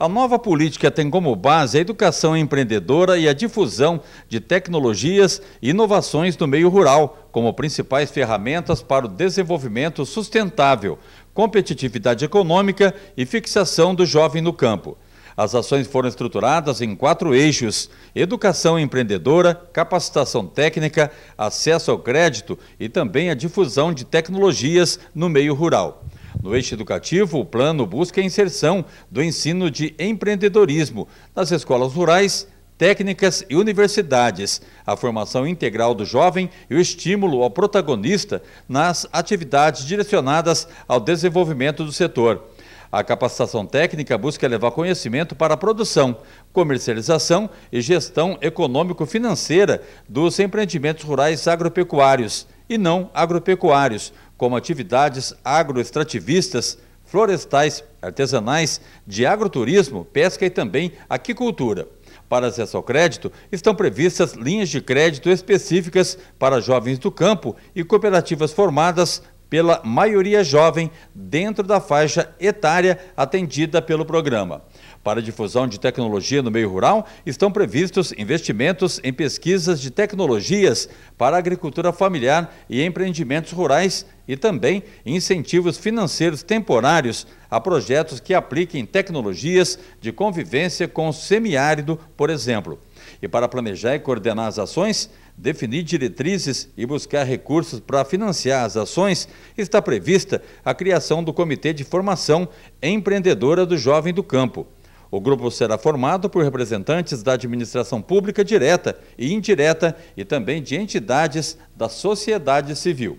A nova política tem como base a educação empreendedora e a difusão de tecnologias e inovações do meio rural como principais ferramentas para o desenvolvimento sustentável, competitividade econômica e fixação do jovem no campo. As ações foram estruturadas em quatro eixos: educação empreendedora, capacitação técnica, acesso ao crédito e também a difusão de tecnologias no meio rural. No eixo educativo, o plano busca a inserção do ensino de empreendedorismo nas escolas rurais, técnicas e universidades, a formação integral do jovem e o estímulo ao protagonista nas atividades direcionadas ao desenvolvimento do setor. A capacitação técnica busca levar conhecimento para a produção, comercialização e gestão econômico-financeira dos empreendimentos rurais agropecuários e não agropecuários, como atividades agroextrativistas, florestais, artesanais, de agroturismo, pesca e também aquicultura. Para acesso ao crédito, estão previstas linhas de crédito específicas para jovens do campo e cooperativas formadas pela maioria jovem dentro da faixa etária atendida pelo programa. Para difusão de tecnologia no meio rural, estão previstos investimentos em pesquisas de tecnologias para agricultura familiar e empreendimentos rurais e também incentivos financeiros temporários a projetos que apliquem tecnologias de convivência com o semiárido, por exemplo. E para planejar e coordenar as ações, definir diretrizes e buscar recursos para financiar as ações, está prevista a criação do Comitê de Formação Empreendedora do Jovem do Campo. O grupo será formado por representantes da administração pública direta e indireta e também de entidades da sociedade civil.